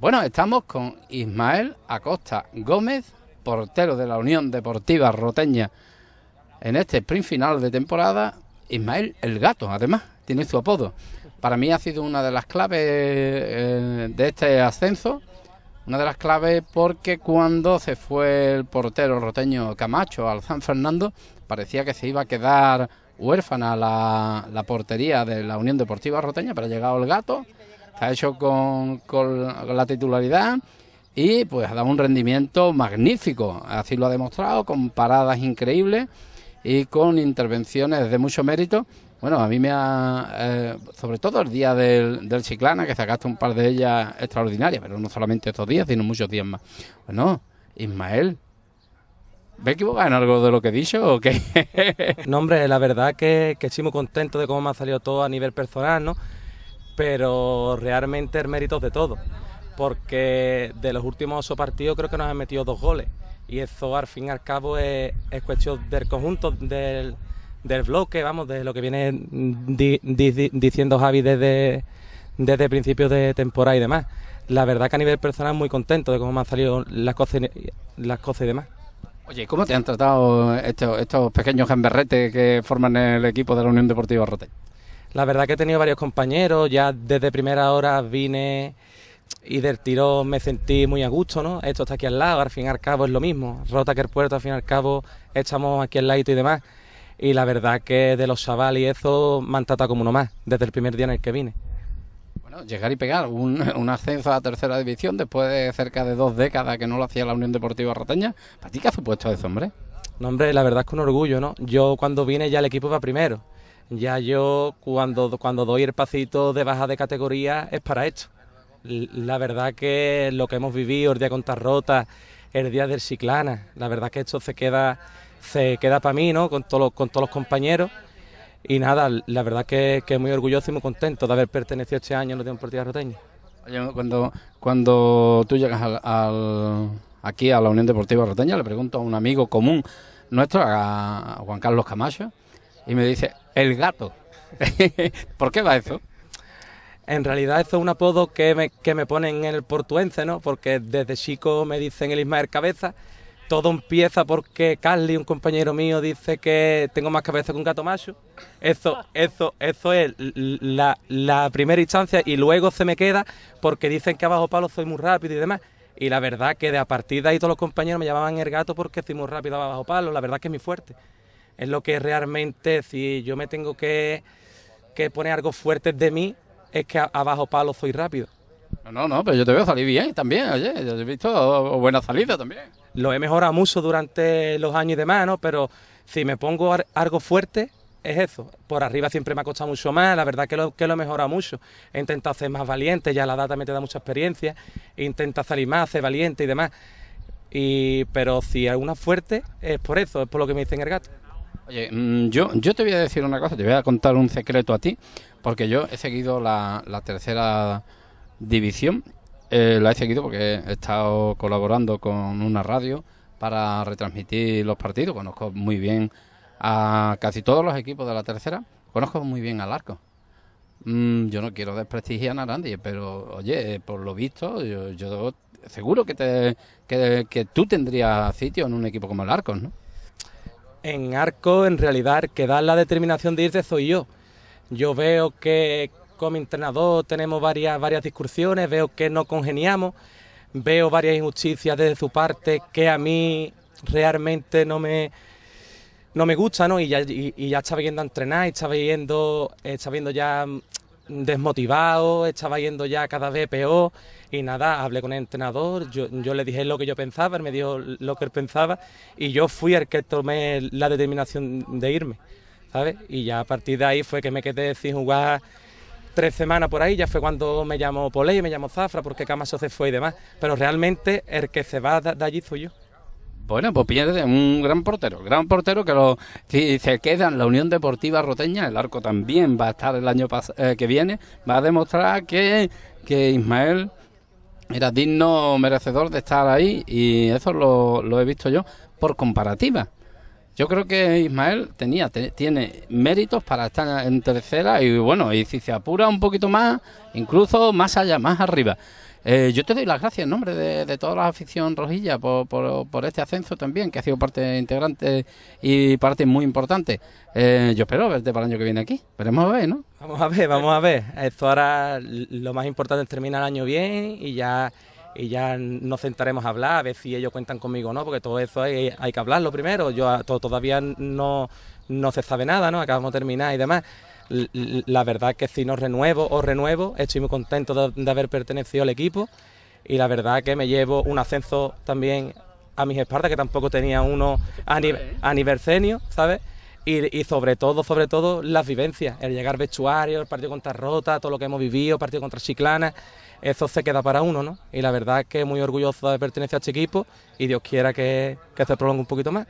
Bueno, estamos con Ismael Acosta Gómez, portero de la Unión Deportiva Roteña en este sprint final de temporada. Ismael el Gato, además, tiene su apodo. Para mí ha sido una de las claves eh, de este ascenso, una de las claves porque cuando se fue el portero roteño Camacho al San Fernando, parecía que se iba a quedar huérfana la, la portería de la Unión Deportiva Roteña, pero ha llegado el gato, ...ha hecho con, la titularidad y pues ha dado un rendimiento magnífico. Así lo ha demostrado, con paradas increíbles y con intervenciones de mucho mérito. Bueno, a mí me ha, eh, sobre todo el día del, Chiclana, que sacaste un par de ellas extraordinarias, pero no solamente estos días, sino muchos días más. Bueno, Ismael, ¿Me equivoco en algo de lo que he dicho o qué? no, hombre, la verdad que estoy muy contento de cómo me ha salido todo a nivel personal, ¿no? pero realmente el mérito de todo, porque de los últimos ocho partidos creo que nos han metido dos goles y eso al fin y al cabo es, cuestión del conjunto del, bloque, vamos, de lo que viene diciendo Javi desde, principios de temporada y demás. La verdad que a nivel personal muy contento de cómo me han salido las cosas, y demás. Oye, ¿cómo te han tratado estos, estos pequeños gamberretes que forman el equipo de la Unión Deportiva Rote? La verdad que he tenido varios compañeros, ya desde primera hora vine y del tirón me sentí muy a gusto, ¿no? Esto está aquí al lado, al fin y al cabo es lo mismo. Rota que el puerto, al fin y al cabo estamos aquí al lado y demás. Y la verdad que de los chavales y eso me han tratado como uno más, desde el primer día en el que vine. Bueno, llegar y pegar un, ascenso a la tercera división después de cerca de dos décadas que no lo hacía la Unión Deportiva Roteña, ¿para ti qué ha supuesto eso, hombre? No, hombre, la verdad es que un orgullo, ¿no? Yo cuando vine ya el equipo va primero ya yo cuando, cuando doy el pasito de baja de categoría es para esto. La verdad que lo que hemos vivido el día con Tarrota, el día del Ciclana, la verdad que esto se queda, se queda para mí, ¿no? Con, todos con todos los compañeros. Y nada, la verdad que, que muy orgulloso y muy contento de haber pertenecido este año a la Deportiva Roteña. Cuando, cuando tú llegas al, aquí a la Unión Deportiva Roteña, le pregunto a un amigo común nuestro, a Juan Carlos Camacho, y me dice, el gato. ¿Por qué va eso? En realidad eso es un apodo que me, que me ponen en el portuense, ¿no? Porque desde chico me dicen el Ismael Cabeza. Todo empieza porque Carly, un compañero mío, dice que tengo más cabeza que un gato macho. Eso, eso, eso es la, la primera instancia y luego se me queda porque dicen que abajo palo soy muy rápido y demás. Y la verdad que de a partir de ahí todos los compañeros me llamaban el gato porque soy muy rápido abajo palo. La verdad que es muy fuerte es lo que realmente, si yo me tengo que, poner algo fuerte de mí, es que abajo palo soy rápido. No, no, pero yo te veo salir bien también, oye, yo he visto buena salida también. Lo he mejorado mucho durante los años y demás, ¿no? Pero si me pongo algo fuerte, es eso. Por arriba siempre me ha costado mucho más, la verdad que lo, que lo he mejorado mucho. He intentado ser más valiente, ya la edad también te da mucha experiencia, intenta salir más, ser valiente y demás. Y, pero si alguna fuerte, es por eso, es por lo que me dicen el gato. Oye, mm, yo, yo te voy a decir una cosa, te voy a contar un secreto a ti, porque yo he seguido la, la tercera división, eh, la he seguido porque he estado colaborando con una radio para retransmitir los partidos, conozco muy bien a casi todos los equipos de la tercera, conozco muy bien al arco. Mm, yo no quiero desprestigiar a nadie, pero oye, por lo visto, yo, seguro que, te, que, que tú tendrías sitio en un equipo como el Arcos, ¿no? en arco, en realidad, que da la determinación de irse soy yo. Yo veo que como entrenador tenemos varias, varias discusiones, veo que no congeniamos, veo varias injusticias desde su parte que a mí realmente no me, no me gusta, ¿no? Y ya, y, ya estaba yendo a entrenar, estaba yendo, estaba yendo ya desmotivado, estaba yendo ya cada vez peor y nada, hablé con el entrenador, yo, le dije lo que yo pensaba, él me dijo lo que él pensaba y yo fui el que tomé la determinación de irme, ¿sabes? Y ya a partir de ahí fue que me quedé sin jugar tres semanas por ahí, ya fue cuando me llamó Poley, me llamó Zafra, porque Camacho se fue y demás, pero realmente el que se va de allí soy yo. Bueno, pues pierde un gran portero, gran portero que lo, si se queda en la Unión Deportiva Roteña, el arco también va a estar el año eh, que viene, va a demostrar que, Ismael era digno, merecedor de estar ahí y eso lo, he visto yo por comparativa. Yo creo que Ismael tenía, tiene méritos para estar en tercera y bueno, y si se apura un poquito más, incluso más allá, más arriba. Eh, yo te doy las gracias en nombre de, toda la afición rojilla por, por, este ascenso también, que ha sido parte integrante y parte muy importante. Eh, yo espero verte para el año que viene aquí. Veremos a ver, ¿no? Vamos a ver, vamos a ver. Esto ahora lo más importante es terminar el año bien y ya y ya nos sentaremos a hablar, a ver si ellos cuentan conmigo o no, porque todo eso hay, que hablarlo primero. Yo todavía no, no se sabe nada, ¿no? Acabamos de terminar y demás la verdad que si no renuevo o renuevo, estoy muy contento de, haber pertenecido al equipo y la verdad que me llevo un ascenso también a mis espaldas, que tampoco tenía uno a, nivel ¿sabes? Y, sobre todo, sobre todo, las vivencias, el llegar vestuario, el partido contra Rota, todo lo que hemos vivido, el partido contra Chiclana, eso se queda para uno, ¿no? Y la verdad es que muy orgulloso de pertenecer a este equipo y Dios quiera que, que se prolongue un poquito más.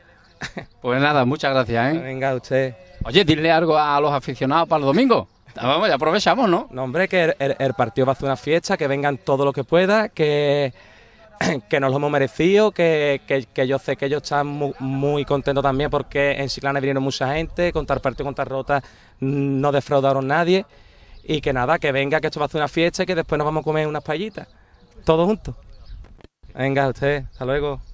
Pues nada, muchas gracias, ¿eh? Venga, usted. Oye, dile algo a los aficionados para el domingo. Ah, vamos, ya aprovechamos, ¿no? No, hombre, que el, partido va a hacer una fiesta, que vengan todo lo que pueda, que, que nos lo hemos merecido, que, yo sé que ellos están muy, contentos también porque en Chiclana vinieron mucha gente, contar partido, Contra rota, no defraudaron nadie. Y que nada, que venga, que esto va a hacer una fiesta y que después nos vamos a comer unas payitas, todos juntos. Venga, usted, hasta luego.